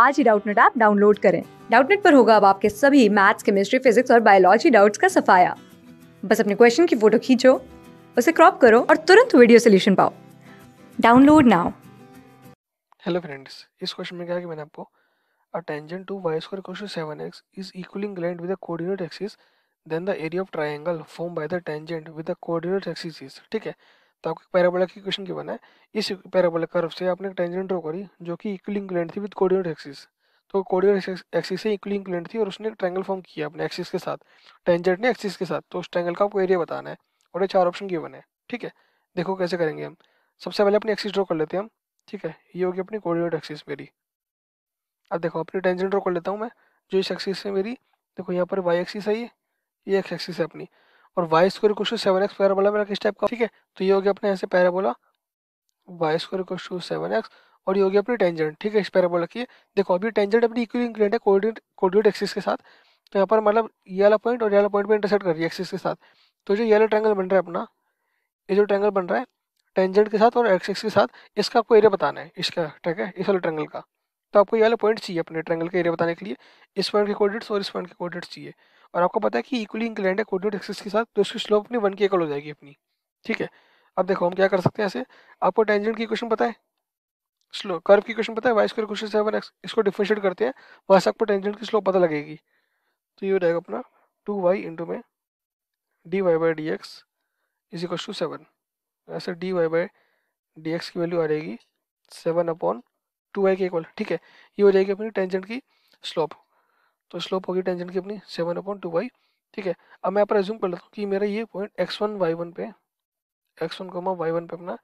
आज ही Doubtnut app download करें डाउटनेट पर होगा अब आपके सभी मैथ्स केमिस्ट्री फिजिक्स और बायोलॉजी डाउट्स का सफाया बस अपने क्वेश्चन की फोटो खींचो उसे क्रॉप करो और तुरंत वीडियो सोल्यूशन पाओ डाउनलोड नाउ हेलो फ्रेंड्स इस क्वेश्चन में क्या कि मैंने आपको अ a tangent to y square equals to 7x is equivalent with a coordinate axis then the area of triangle formed by the tangent with the coordinate axis is ठीक है तो आपको पैराबोलिक इक्वेशन की बना है इस पैराबोलिक कर्व से आपने एक टेंजेंट ड्रॉ करी जो कि इक्विलिंग इंक्लेंट थी विद कोऑर्डिनेट एक्सिस तो कोऑर्डिनेट एक्सिस से इक्विलिंग इंक्लेंट थी और उसने एक ट्रायंगल फॉर्म किया अपने एक्सिस के साथ टेंजेंट ने एक्सिस के साथ तो उस ट्रायंगल का आपको एरिया बताना है और ये चार ऑप्शन गिवन है ठीक है देखो कैसे करेंगे हम सबसे पहले अपनी एक्सिस ड्रॉ कर लेते हैं हम ठीक है ये होगी अपनी कोऑर्डिनेट एक्सिस मेरी अब देखो अपनी टेंजेंट ड्रॉ कर लेता हूँ मैं जो इस एक्सिस से मेरी देखो यहाँ पर वाई एक्सिस है ये ये एक्स एक्सिस है अपनी और y square to seven x parabola मेरा किस टाइप का ठीक है तो ये हो गया अपने यहाँ से parabola y square to seven x और ये हो गया अपनी टेंजेंट ठीक है इस पैराबोला की देखो अभी टेंजेंट अपनी इक्वल इंक्लेंट है कोऑर्डिनेट कोऑर्डिनेट एक्सिस के साथ तो यहाँ पर मतलब ये वाला पॉइंट और ये वाला पॉइंट भी इंटरसेक्ट कर रही है एक्सिस के साथ तो जो ये वाला ट्रैंगल बन रहा है अपना ये जो ट्रैंगल बन रहा है टेंजेंट के साथ और एक्सिस के साथ इसका आपको एरिया बताना है इसका ठीक है इस वाले ट्रैंगल का तो आपको ये वाला पॉइंट चाहिए अपने ट्रैंगल का एरिया बताने के लिए इस पॉइंट के कोऑर्डिनेट्स और इस पॉइंट के कोऑर्डिनेट्स चाहिए और आपको पता है कि इक्वली इंक्लाइंड है कोऑर्डिनेट एक्सिस के साथ तो उसकी स्लोप अपनी वन की एकल हो जाएगी अपनी ठीक है अब देखो हम क्या कर सकते हैं ऐसे आपको टेंजेंट की क्वेश्चन पता है स्लो कर्व की क्वेश्चन पता है y square question seven x इसको डिफ्रेंशिएट करते हैं वहाँ से आपको टेंजेंट की स्लोप पता लगेगी तो ये हो जाएगा अपना टू वाई इंटू में d y by d x is equal to seven ऐसे d y by d x की वैल्यू आ जाएगी सेवन अपॉन टू वाई के इक्वल ठीक है ये हो जाएगी अपनी टेंजेंट की स्लोप तो स्लोप होगी टेंजेंट की अपनी सेवन अपॉइंट टू वाई ठीक है अब मैं यहाँ पर रेज्यूम कर लेता हूँ कि मेरा ये point x one y one पे x one comma y one पे अपना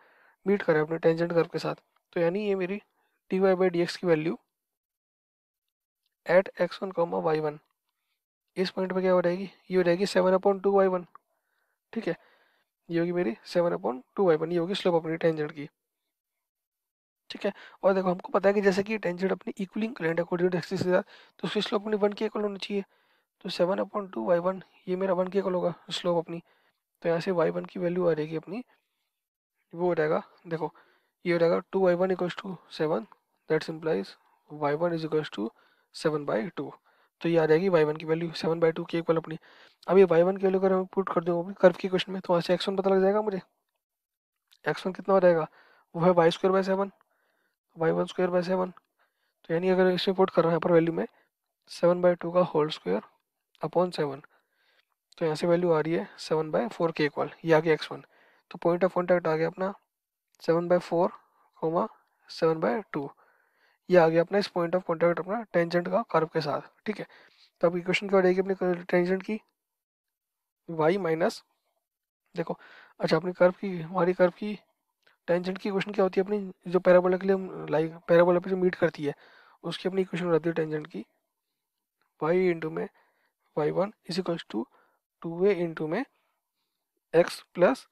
मीट करें अपने टेंजेंट कर्व के साथ तो यानी ये मेरी d y by d x की value at x one comma y one इस पॉइंट पे क्या हो जाएगी ये हो जाएगी seven upon two y one ठीक है ये होगी मेरी seven upon two y one ये होगी स्लोप अपनी टेंजेंट की ठीक है और देखो हमको पता है कि जैसे कि टेंजेंट अपनी इक्वलिंग करेंट अकॉर्डिंग एक्सिस के साथ तो उसकी स्लोप अपनी वन के इक्वल होनी चाहिए तो seven upon two y one ये मेरा वन के इक्वल होगा स्लोप अपनी तो यहाँ से वाई वन की वैल्यू आ जाएगी अपनी वो हो जाएगा देखो ये हो जाएगा two y one equal to seven that's implies y one is equal to seven by two तो ये आ जाएगी वाई वन की वैल्यू सेवन बाई टू के इक्वल अपनी अब ये वाई वन की वैल्यू अगर हम पुट कर दूँ अपनी कर्व की क्वेश्चन में तो वहाँ से एक्स वन पता लग जाएगा मुझे एक्स वन कितना हो जाएगा वो है y square by seven y one square by seven तो यानी अगर इसे पुट कर रहा है पर वैल्यू में सेवन बाई टू का होल स्क्वायर अपॉन सेवन तो यहाँ से वैल्यू आ रही है सेवन बाई फोर के इक्वल ये आ गया एक्स वन तो पॉइंट ऑफ कॉन्टैक्ट आ गया अपना seven by four comma seven by two ये आ गया अपना इस पॉइंट ऑफ कॉन्टैक्ट अपना टेंजेंट का कर्व के साथ ठीक है तो अब इक्वेशन क्या हो जाएगी अपनी टेंजेंट की वाई माइनस देखो अच्छा अपनी कर्व की हमारी कर्व की टेंजेंट की इक्वेशन क्या होती है अपनी जो पैराबोला के लिए हम लाइक पैराबोला पे जो मीट करती है उसकी अपनी इक्वेशन रहती है टेंजेंट की वाई इंटू में y one is equals to two a into में एक्स प्लस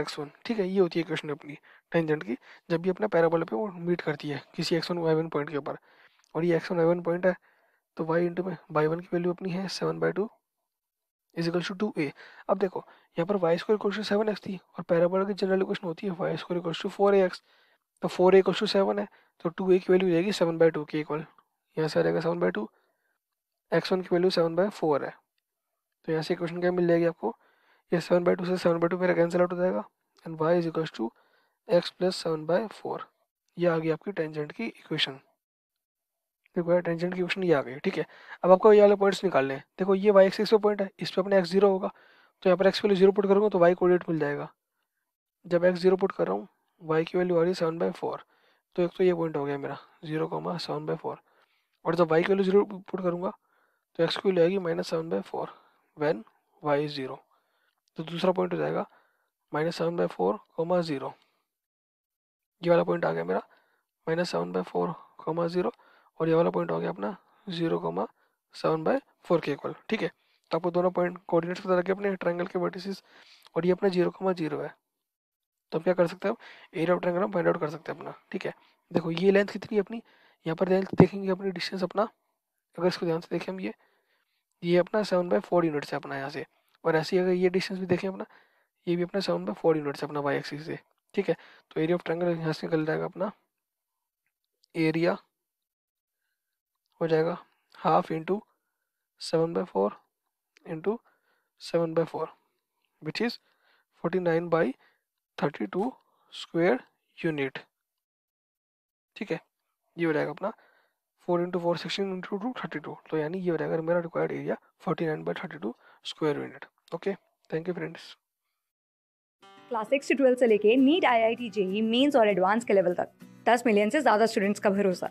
एक्स वन ठीक है ये होती है इक्वेशन अपनी टेंजेंट की जब भी अपना पैराबोला पे वो मीट करती है किसी x one y one point के ऊपर और ये x one y one point है तो वाई इंटू में वाई वन की वैल्यू अपनी है seven by two equals to two a अब देखो यहाँ पर y square question seven x थी और पैराबोला की जनरल इक्वेशन होती है y square question four a x तो फोर ए क्वेश्चन सेवन है तो टू ए की वैल्यू जाएगी सेवन बाई टू के इक्वल यहाँ से आ जाएगा seven by two x one की वैल्यू सेवन बाई फोर है तो यहाँ से इक्वेशन क्या मिल जाएगी आपको ये सेवन बाई टू से सेवन बाई टू मेरा कैंसिल आउट हो जाएगा and y is to x plus seven by four यह आ गई आपकी टेंजेंट की इक्वेशन देखो यार टेंजेंट की क्वेश्चन ये आ गई ठीक है अब आपको ये वाले पॉइंट्स निकालने हैं देखो ये वाई एक्सिस पे पॉइंट है इस पर अपना एक्स जीरो होगा तो यहाँ पर एक्स वैल्यू जीरो पुट करूँगा तो वाई कोऑर्डिनेट मिल जाएगा जब एक्स जीरो पुट कर रहा हूँ वाई की वैल्यू आ रही है सेवन बाई फोर तो एक तो ये पॉइंट हो गया मेरा zero comma seven by four और जब वाई की वैल्यू जीरो पुट करूँगा तो एक्स की वैल्यू आएगी minus seven by four when y zero तो दूसरा पॉइंट हो जाएगा minus seven by four comma zero ये वाला पॉइंट आ गया मेरा minus seven by four comma zero और ये वाला पॉइंट हो गया अपना zero comma seven by four के इक्वल ठीक है तो आपको दोनों पॉइंट कोऑर्डिनेट्स पता लगे अपने ट्रायंगल के वर्टिसेस और ये अपना जीरो कॉमा जीरो है तो हम क्या कर सकते हो area of triangle find out कर सकते हैं अपना ठीक है देखो ये लेंथ कितनी है अपनी यहाँ पर लेंथ देखेंगे अपनी डिस्टेंस अपना अगर इसको ध्यान से देखें हम ये ये अपना सेवन बाई फोर यूनिट है अपना यहाँ से और ऐसे अगर ये डिस्टेंस भी देखें अपना ये भी अपना सेवन बाई फोर यूनिट से अपना वाई एक्सिस से ठीक है तो एरिया ऑफ ट्रायंगल यहाँ से निकल जाएगा अपना एरिया हो जाएगा half into seven by four into seven by four which is forty nine by thirty two square unit ठीक है ये हो जाएगा अपना four into four sixteen into two thirty two तो यानी ये हो जाएगा मेरा required area forty nine by thirty two square unit okay thank you friends class six से ट्वेल्थ से लेके NEET I I T JEE mains और एडवांस के लेवल तक दस मिलियन से ज़्यादा स्टूडेंट्स का भरोसा